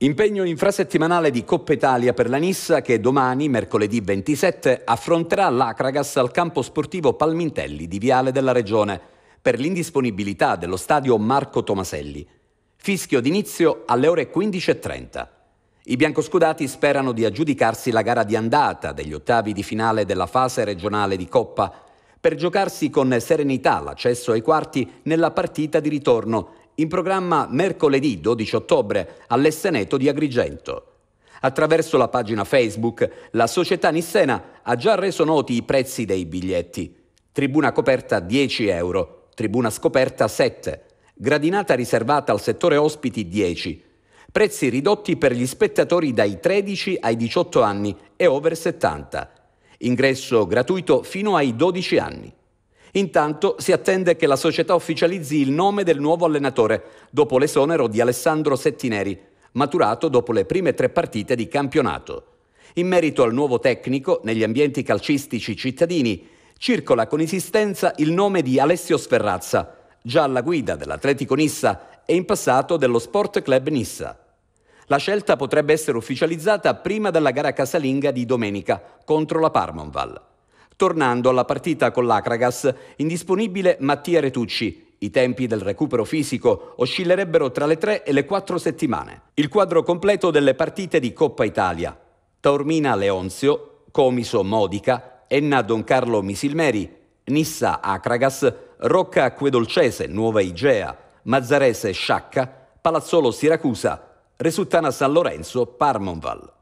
Impegno infrasettimanale di Coppa Italia per la Nissa che domani, mercoledì 27, affronterà l'Acragas al campo sportivo Palmintelli di Viale della Regione per l'indisponibilità dello stadio Marco Tomaselli. Fischio d'inizio alle ore 15.30. I biancoscudati sperano di aggiudicarsi la gara di andata degli ottavi di finale della fase regionale di Coppa per giocarsi con serenità l'accesso ai quarti nella partita di ritorno in programma mercoledì 12 ottobre all'Esseneto di Agrigento. Attraverso la pagina Facebook, la società Nissena ha già reso noti i prezzi dei biglietti. Tribuna coperta 10 euro, tribuna scoperta 7, gradinata riservata al settore ospiti 10, prezzi ridotti per gli spettatori dai 13 ai 18 anni e over 70, ingresso gratuito fino ai 12 anni. Intanto si attende che la società ufficializzi il nome del nuovo allenatore, dopo l'esonero di Alessandro Settineri, maturato dopo le prime tre partite di campionato. In merito al nuovo tecnico, negli ambienti calcistici cittadini, circola con insistenza il nome di Alessio Sferrazza, già alla guida dell'Atletico Nissa e in passato dello Sport Club Nissa. La scelta potrebbe essere ufficializzata prima della gara casalinga di domenica contro la Parmonval. Tornando alla partita con l'Acragas, indisponibile Mattia Retucci, i tempi del recupero fisico oscillerebbero tra le 3 e le 4 settimane. Il quadro completo delle partite di Coppa Italia. Taormina Leonzio, Comiso Modica, Enna Don Carlo Misilmeri, Nissa Acragas, Rocca Acquedolcese Nuova Igea, Mazzarese Sciacca, Palazzolo Siracusa, Resuttana San Lorenzo Parmonval.